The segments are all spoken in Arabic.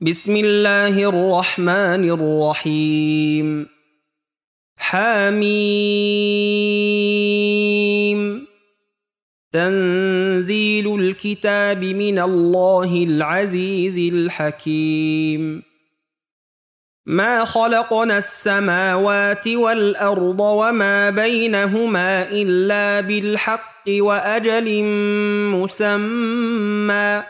بسم الله الرحمن الرحيم حاميم تنزيل الكتاب من الله العزيز الحكيم ما خلقنا السماوات والأرض وما بينهما إلا بالحق وأجل مسمى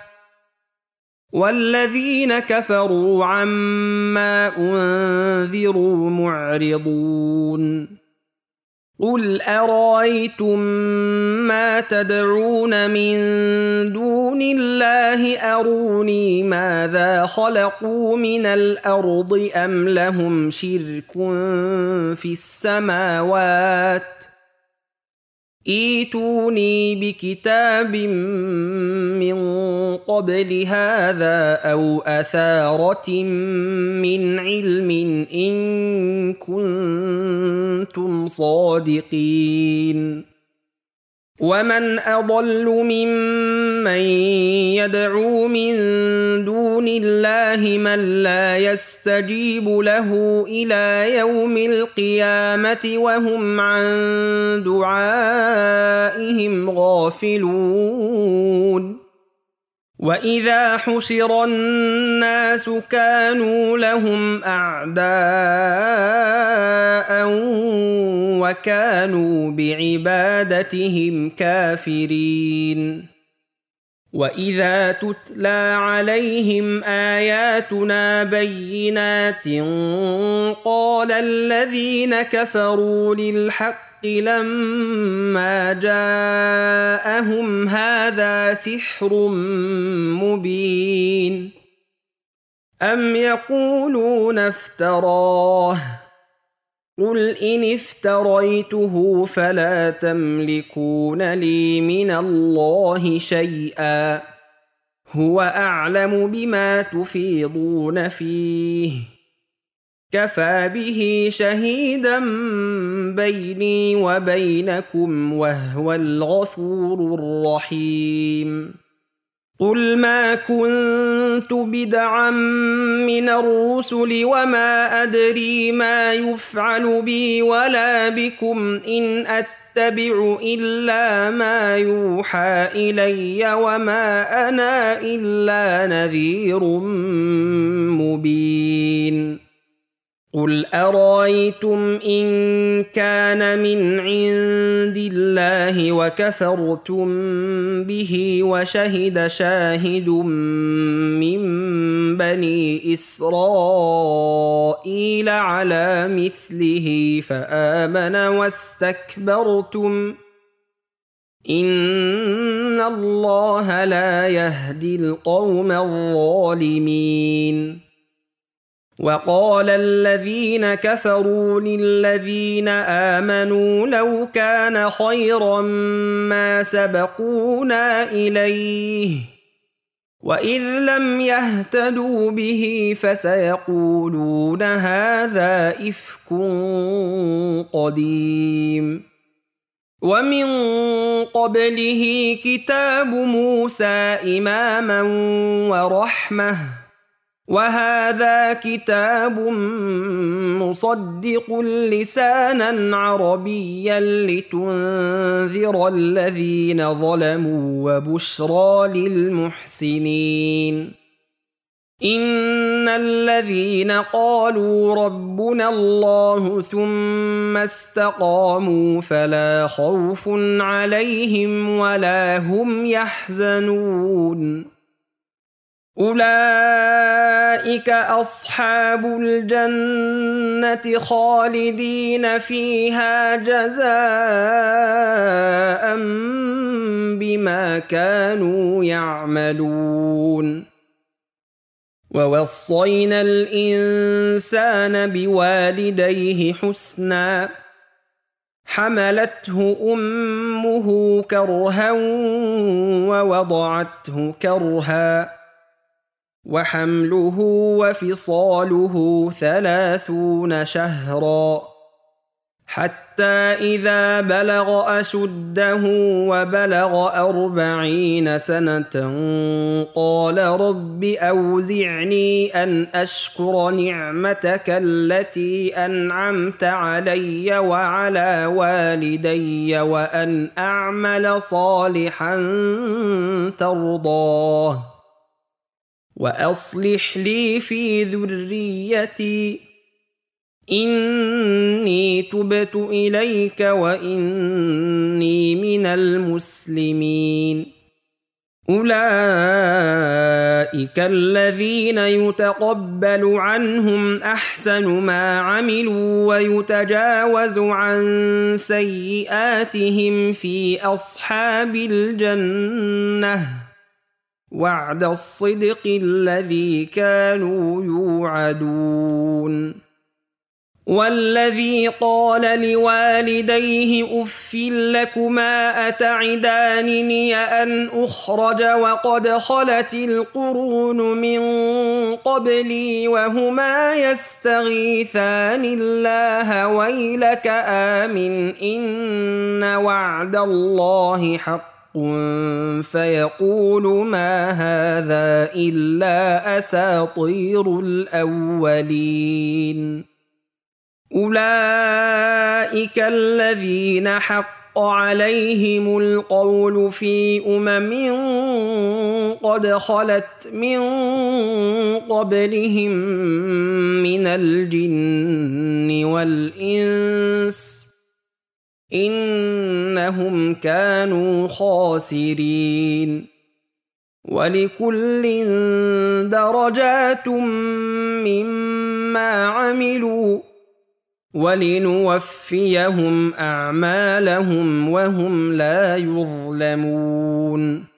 والذين كفروا عما أنذروا معرضون قل أرأيتم ما تدعون من دون الله أروني ماذا خلقوا من الأرض أم لهم شرك في السماوات ؟ ايتوني بكتاب من قبل هذا او اثاره من علم ان كنتم صادقين ومن أضل ممن يدعو من دون الله من لا يستجيب له إلى يوم القيامة وهم عن دعائهم غافلون وإذا حشر الناس كانوا لهم أعداء وكانوا بعبادتهم كافرين وإذا تتلى عليهم آياتنا بينات قال الذين كفروا للحق الحق لما جاءهم هذا سحر مبين أم يقولون افتراه قل إن افتريته فلا تملكون لي من الله شيئا هو أعلم بما تفيضون فيه كفى به شهيدا بيني وبينكم وهو الغفور الرحيم قل ما كنت بدعا من الرسل وما ادري ما يفعل بي ولا بكم ان اتبع الا ما يوحى الي وما انا الا نذير مبين قل ارايتم ان كان من عند الله وكفرتم به وشهد شاهد من بني اسرائيل على مثله فامن واستكبرتم ان الله لا يهدي القوم الظالمين وقال الذين كفروا للذين آمنوا لو كان خيرا ما سبقونا إليه وإذ لم يهتدوا به فسيقولون هذا إفك قديم ومن قبله كتاب موسى إماما ورحمه وهذا كتاب مصدق لسانا عربيا لتنذر الذين ظلموا وبشرى للمحسنين ان الذين قالوا ربنا الله ثم استقاموا فلا خوف عليهم ولا هم يحزنون أولئك أصحاب الجنة خالدين فيها جزاء بما كانوا يعملون ووصينا الإنسان بوالديه حسناً حملته أمه كرها ووضعته كرها وحمله وفصاله ثلاثون شهرا حتى إذا بلغ أشده وبلغ أربعين سنة قال رب أوزعني أن أشكر نعمتك التي أنعمت علي وعلى والدي وأن أعمل صالحا ترضاه واصلح لي في ذريتي اني تبت اليك واني من المسلمين اولئك الذين يتقبل عنهم احسن ما عملوا ويتجاوز عن سيئاتهم في اصحاب الجنه وعد الصدق الذي كانوا يوعدون والذي قال لوالديه اف لكما اتعدانني ان اخرج وقد خلت القرون من قبلي وهما يستغيثان الله ويلك امن ان وعد الله حق فيقول ما هذا الا اساطير الاولين اولئك الذين حق عليهم القول في امم قد خلت من قبلهم من الجن والانس إنهم كانوا خاسرين ولكل درجات مما عملوا ولنوفيهم أعمالهم وهم لا يظلمون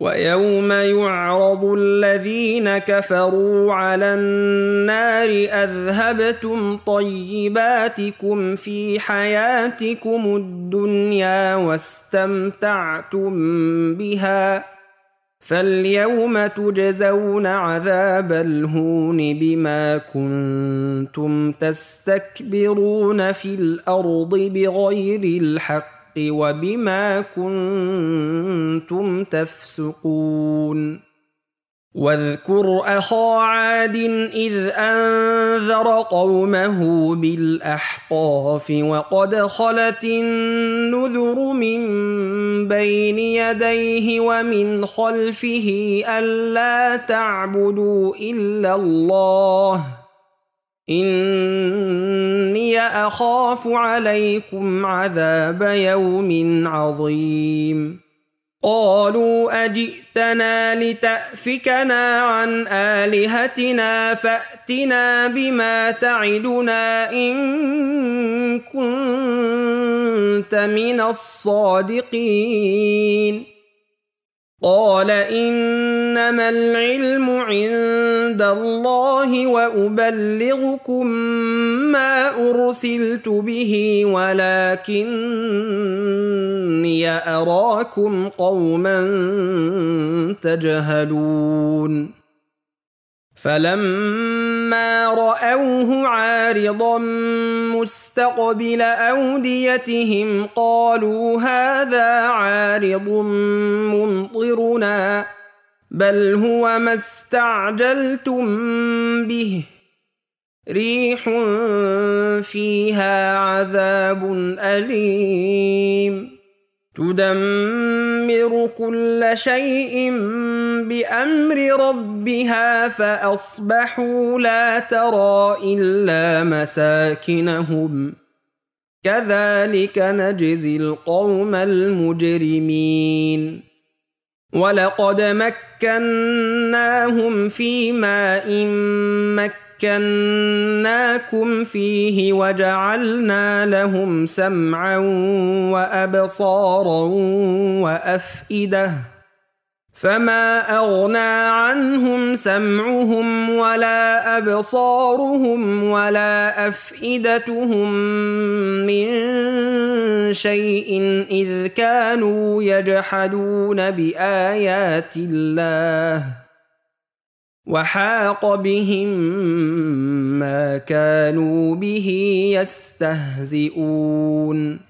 ويوم يعرض الذين كفروا على النار اذهبتم طيباتكم في حياتكم الدنيا واستمتعتم بها فاليوم تجزون عذاب الهون بما كنتم تستكبرون في الارض بغير الحق وبما كنتم تفسقون واذكر اخا عاد اذ انذر قومه بالاحقاف وقد خلت النذر من بين يديه ومن خلفه الا تعبدوا الا الله إني أخاف عليكم عذاب يوم عظيم قالوا أجئتنا لتأفكنا عن آلهتنا فأتنا بما تعدنا إن كنت من الصادقين قال إنما العلم عند الله وأبلغكم ما أرسلت به ولكني أراكم قوما تجهلون فلما فلما رأوه عارضا مستقبل أوديتهم قالوا هذا عارض ممطرنا بل هو ما استعجلتم به ريح فيها عذاب أليم تدمر تدمر كل شيء بأمر ربها فأصبحوا لا ترى إلا مساكنهم كذلك نجزي القوم المجرمين ولقد مكناهم في ماء مكناهم مكناكم فيه وجعلنا لهم سمعا وأبصارا وأفئدة فما أغنى عنهم سمعهم ولا أبصارهم ولا أفئدتهم من شيء إذ كانوا يجحدون بآيات الله وحاق بهم ما كانوا به يستهزئون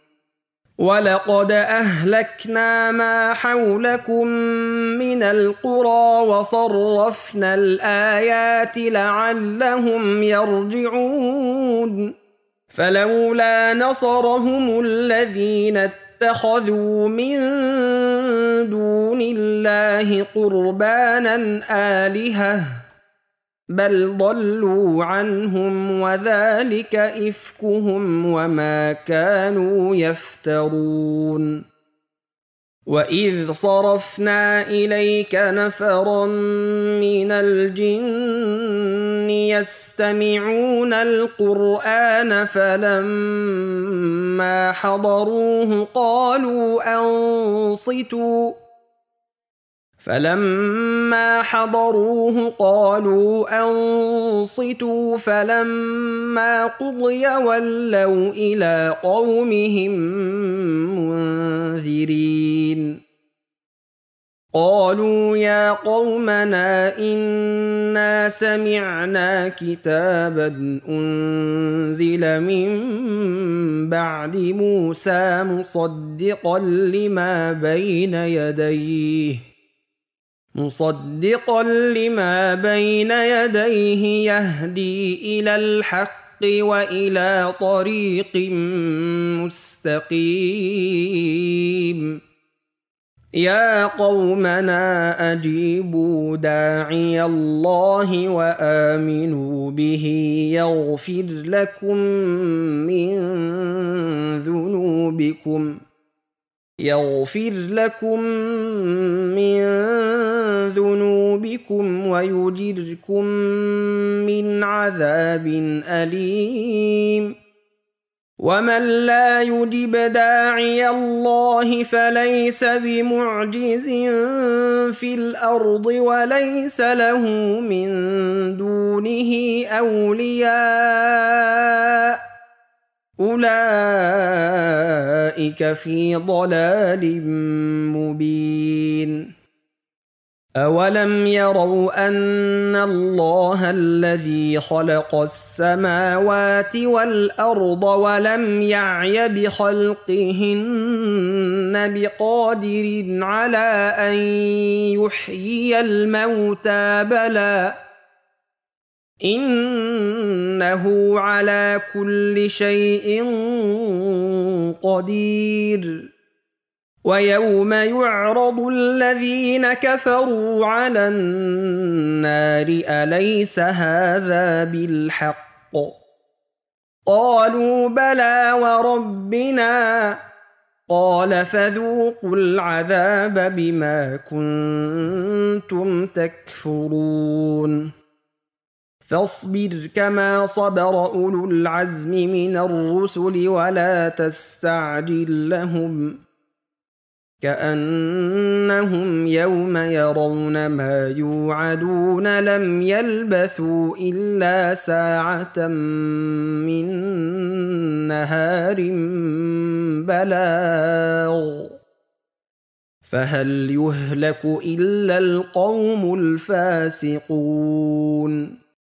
ولقد أهلكنا ما حولكم من القرى وصرفنا الآيات لعلهم يرجعون فلولا نصرهم الذين اتخذوا من دون الله قربانا آلهة بل ضلوا عنهم وذلك إفكهم وما كانوا يفترون وإذ صرفنا إليك نفرا من الجن يستمعون القرآن فلما حضروه قالوا أنصتوا فلما حضروه قالوا أنصتوا فلما قضي ولوا إلى قومهم منذرين قالوا يا قومنا إنا سمعنا كتابا أنزل من بعد موسى مصدقا لما بين يديه مصدقا لما بين يديه يهدي إلى الحق وإلى طريق مستقيم يا قومنا اجيبوا داعي الله وامنوا به يغفر لكم من ذنوبكم يغفر لكم من ذنوبكم ويجركم من عذاب اليم ومن لا يجب داعي الله فليس بمعجز في الارض وليس له من دونه اولياء اولئك في ضلال مبين أولم يروا أن الله الذي خلق السماوات والأرض ولم يعي بخلقهن بقادر على أن يحيي الموتى بلى إنه على كل شيء قدير ويوم يعرض الذين كفروا على النار أليس هذا بالحق قالوا بلى وربنا قال فذوقوا العذاب بما كنتم تكفرون فاصبر كما صبر أولو العزم من الرسل ولا تستعجل لهم كأنهم يوم يرون ما يوعدون لم يلبثوا إلا ساعة من نهار بلاغ فهل يهلك إلا القوم الفاسقون